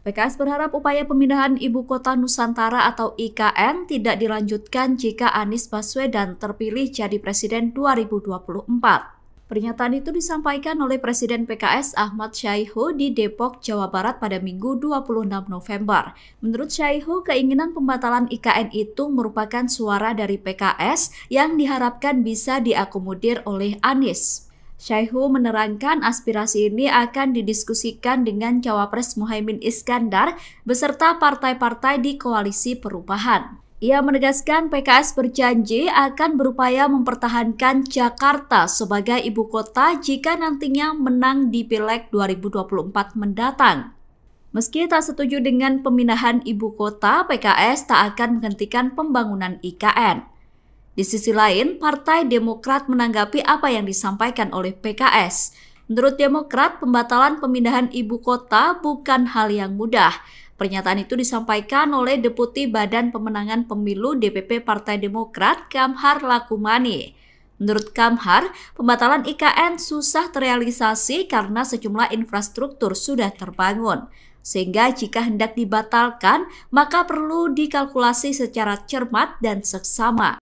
PKS berharap upaya pemindahan Ibu Kota Nusantara atau IKN tidak dilanjutkan jika Anies Baswedan terpilih jadi Presiden 2024. Pernyataan itu disampaikan oleh Presiden PKS Ahmad Syaihu di Depok, Jawa Barat pada Minggu 26 November. Menurut Syaihu, keinginan pembatalan IKN itu merupakan suara dari PKS yang diharapkan bisa diakomodir oleh Anies. Syaihu menerangkan aspirasi ini akan didiskusikan dengan cawapres Muhaimin Iskandar beserta partai-partai di koalisi perubahan. Ia menegaskan PKS berjanji akan berupaya mempertahankan Jakarta sebagai ibu kota jika nantinya menang di Pileg 2024 mendatang. Meski tak setuju dengan pemindahan ibu kota, PKS tak akan menghentikan pembangunan IKN. Di sisi lain, Partai Demokrat menanggapi apa yang disampaikan oleh PKS. Menurut Demokrat, pembatalan pemindahan ibu kota bukan hal yang mudah. Pernyataan itu disampaikan oleh Deputi Badan Pemenangan Pemilu DPP Partai Demokrat, Kamhar Lakumani. Menurut Kamhar, pembatalan IKN susah terrealisasi karena sejumlah infrastruktur sudah terbangun. Sehingga jika hendak dibatalkan, maka perlu dikalkulasi secara cermat dan seksama.